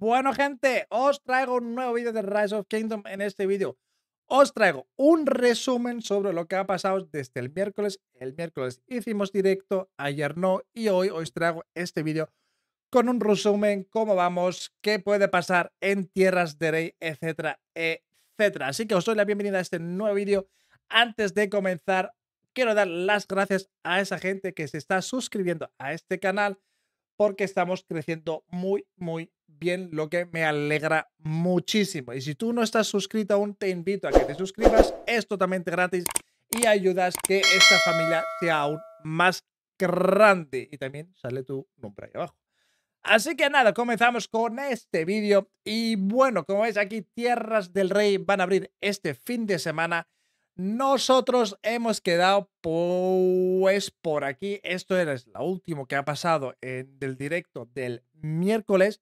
Bueno, gente, os traigo un nuevo vídeo de Rise of Kingdom en este vídeo. Os traigo un resumen sobre lo que ha pasado desde el miércoles. El miércoles hicimos directo, ayer no, y hoy os traigo este vídeo con un resumen, cómo vamos, qué puede pasar en tierras de rey, etcétera, etcétera. Así que os doy la bienvenida a este nuevo vídeo. Antes de comenzar, quiero dar las gracias a esa gente que se está suscribiendo a este canal porque estamos creciendo muy, muy, bien, lo que me alegra muchísimo. Y si tú no estás suscrito aún, te invito a que te suscribas. Es totalmente gratis y ayudas que esta familia sea aún más grande. Y también sale tu nombre ahí abajo. Así que nada, comenzamos con este vídeo. Y bueno, como veis aquí, Tierras del Rey van a abrir este fin de semana. Nosotros hemos quedado pues por aquí. Esto es lo último que ha pasado en el directo del miércoles.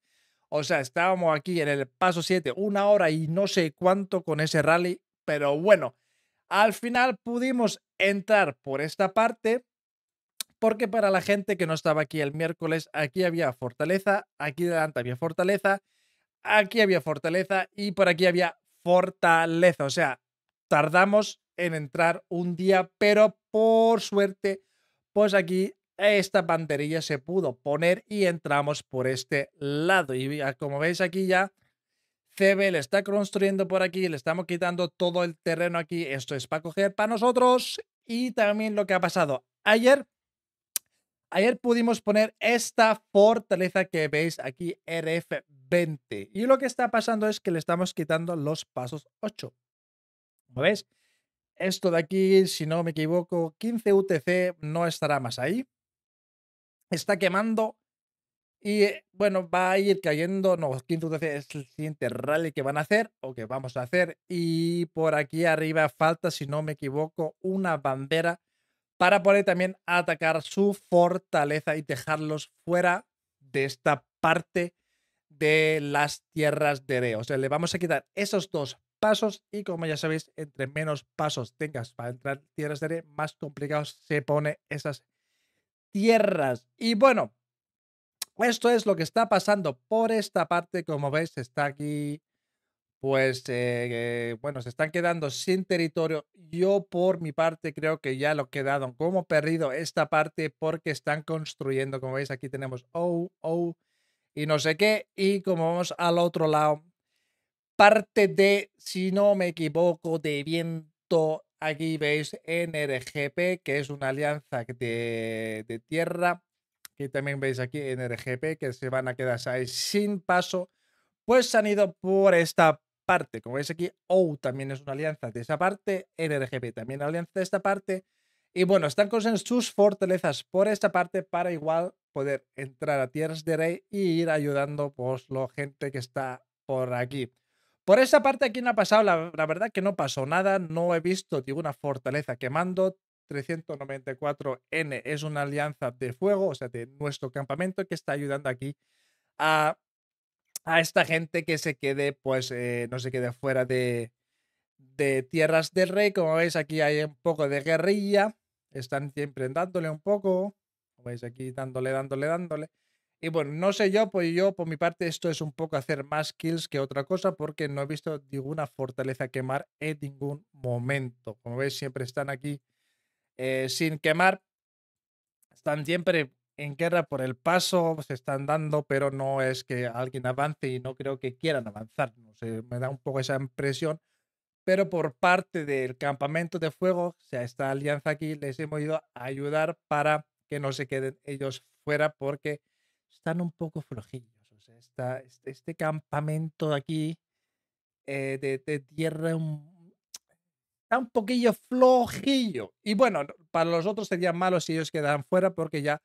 O sea, estábamos aquí en el paso 7, una hora y no sé cuánto con ese rally, pero bueno, al final pudimos entrar por esta parte, porque para la gente que no estaba aquí el miércoles, aquí había fortaleza, aquí delante había fortaleza, aquí había fortaleza y por aquí había fortaleza. O sea, tardamos en entrar un día, pero por suerte, pues aquí esta banderilla se pudo poner y entramos por este lado. Y ah, como veis aquí ya, CB le está construyendo por aquí, le estamos quitando todo el terreno aquí. Esto es para coger para nosotros. Y también lo que ha pasado ayer. Ayer pudimos poner esta fortaleza que veis aquí, RF20. Y lo que está pasando es que le estamos quitando los pasos 8. Como veis, Esto de aquí, si no me equivoco, 15 UTC no estará más ahí está quemando. Y eh, bueno, va a ir cayendo. No, quinto es el siguiente rally que van a hacer o que vamos a hacer. Y por aquí arriba falta, si no me equivoco, una bandera para poder también atacar su fortaleza y dejarlos fuera de esta parte de las tierras de reo O sea, le vamos a quitar esos dos pasos y como ya sabéis, entre menos pasos tengas para entrar en tierras de reo más complicados se pone esas tierras. Y bueno, esto es lo que está pasando por esta parte. Como veis, está aquí, pues, eh, bueno, se están quedando sin territorio. Yo, por mi parte, creo que ya lo quedaron como perdido esta parte porque están construyendo. Como veis, aquí tenemos O, O y no sé qué. Y como vamos al otro lado, parte de, si no me equivoco, de viento Aquí veis NRGP, que es una alianza de, tierra. Y también veis aquí NRGP, que se van a quedar ahí sin paso. Pues se han ido por esta parte. Como veis aquí, OU también es una alianza de esa parte. NRGP también una alianza de esta parte. Y bueno, están con sus fortalezas por esta parte para igual poder entrar a Tierras de Rey y ir ayudando pues la gente que está por aquí. Por esa parte, aquí no ha pasado, la, verdad que no pasó nada, no he visto ninguna fortaleza quemando. 394N es una alianza de fuego, o sea, de nuestro campamento que está ayudando aquí a, esta gente que se quede, pues, eh, no se quede fuera de, de tierras del rey. Como veis, aquí hay un poco de guerrilla, están siempre dándole un poco, como veis aquí, dándole, dándole, dándole. Y bueno, no sé yo, pues yo por mi parte esto es un poco hacer más kills que otra cosa porque no he visto ninguna fortaleza quemar en ningún momento. Como veis, siempre están aquí eh, sin quemar. Están siempre en guerra por el paso, se están dando, pero no es que alguien avance y no creo que quieran avanzar. No sé, me da un poco esa impresión. Pero por parte del campamento de fuego, o sea, esta alianza aquí, les hemos ido a ayudar para que no se queden ellos fuera porque están un poco flojillos. O sea, este, este, campamento de aquí eh, de, tierra un, está un poquillo flojillo. Y bueno, para los otros sería malo si ellos quedaran fuera porque ya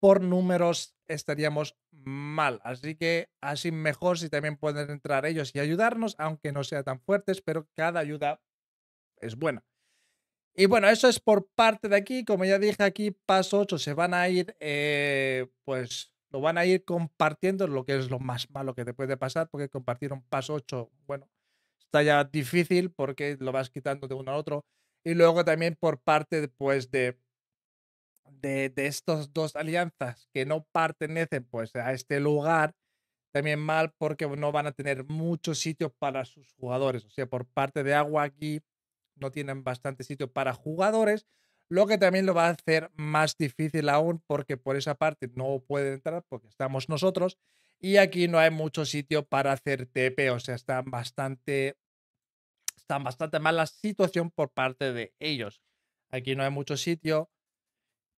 por números estaríamos mal. Así que así mejor si también pueden entrar ellos y ayudarnos, aunque no sea tan fuertes, pero cada ayuda es buena. Y bueno, eso es por parte de aquí. Como ya dije, aquí paso 8 se van a ir, eh, pues lo van a ir compartiendo, lo que es lo más malo que te puede pasar, porque compartir un paso 8, bueno, está ya difícil porque lo vas quitando de uno al otro. Y luego también por parte pues, de, de, estas dos alianzas que no pertenecen pues, a este lugar, también mal porque no van a tener muchos sitio para sus jugadores. O sea, por parte de agua aquí no tienen bastante sitio para jugadores, lo que también lo va a hacer más difícil aún porque por esa parte no puede entrar porque estamos nosotros y aquí no hay mucho sitio para hacer TP, o sea, está bastante, están bastante mal situación por parte de ellos. Aquí no hay mucho sitio.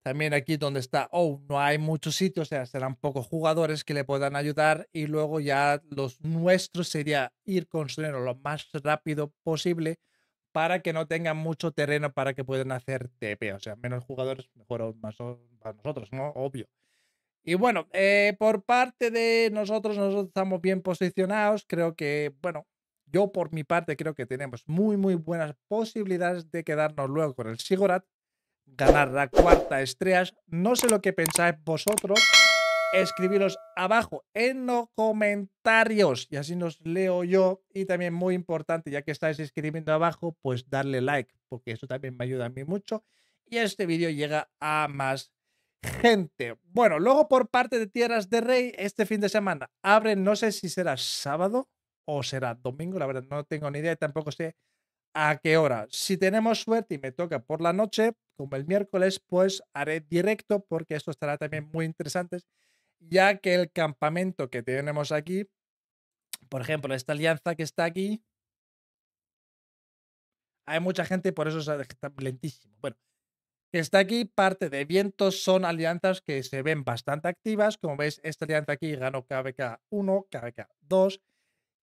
También aquí donde está Oh, no hay mucho sitio, o sea, serán pocos jugadores que le puedan ayudar y luego ya los nuestros sería ir construyendo lo más rápido posible para que no tengan mucho terreno para que puedan hacer TP. O sea, menos jugadores, mejor más para nosotros, ¿no? Obvio. Y bueno, eh, por parte de nosotros, nosotros estamos bien posicionados. Creo que, bueno, yo por mi parte creo que tenemos muy, muy buenas posibilidades de quedarnos luego con el Sigurat, ganar la cuarta estrella. No sé lo que pensáis vosotros escribiros abajo en los comentarios y así nos leo yo. Y también muy importante, ya que estáis escribiendo abajo, pues darle like, porque eso también me ayuda a mí mucho. Y este vídeo llega a más gente. Bueno, luego por parte de Tierras de Rey, este fin de semana abre, no sé si será sábado o será domingo, la verdad no tengo ni idea y tampoco sé a qué hora. Si tenemos suerte y me toca por la noche, como el miércoles, pues haré directo porque esto estará también muy interesante ya que el campamento que tenemos aquí, por ejemplo, esta alianza que está aquí, hay mucha gente, por eso está lentísimo. Bueno, está aquí, parte de vientos son alianzas que se ven bastante activas. Como veis, esta alianza aquí ganó KBK 1, KBK 2,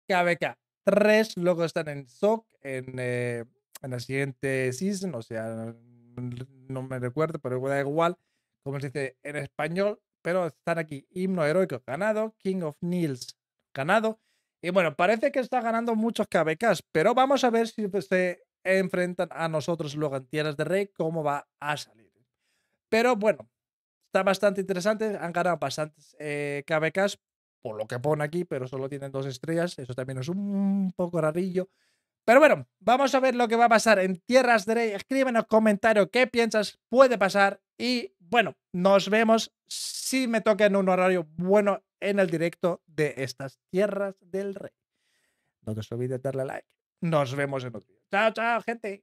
KBK 3, luego están en SOC, en, eh, en la siguiente season, o sea, no me recuerdo, pero da igual, como se dice en español, pero están aquí. Himno heroico ganado, King of Nils ganado. Y bueno, parece que está ganando muchos KBKs, pero vamos a ver si se enfrentan a nosotros luego en Tierras de Rey, cómo va a salir. Pero bueno, está bastante interesante. Han ganado bastantes eh, por lo que pone aquí, pero solo tienen dos estrellas. Eso también es un poco rarillo. Pero bueno, vamos a ver lo que va a pasar en Tierras de Rey. Escríbenos comentarios qué piensas puede pasar y bueno, nos vemos si me toca en un horario bueno en el directo de estas tierras del rey. No te olvides darle like. Nos vemos en otro video. Chao, chao, gente.